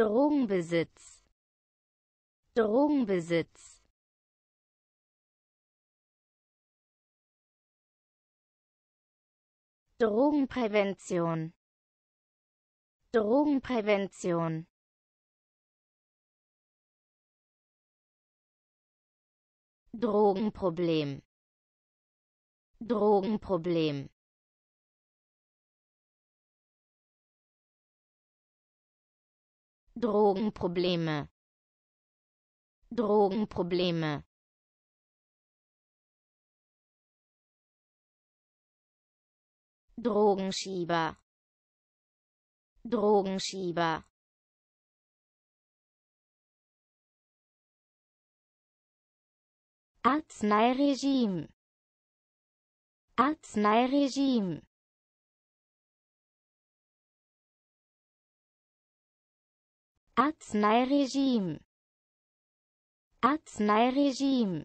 Drogenbesitz Drogenbesitz Drogenprävention Drogenprävention Drogenproblem Drogenproblem Drogenprobleme Drogenprobleme Drogenschieber Drogenschieber Arzneiregime Arzneiregime Arzneiregime Arzneiregime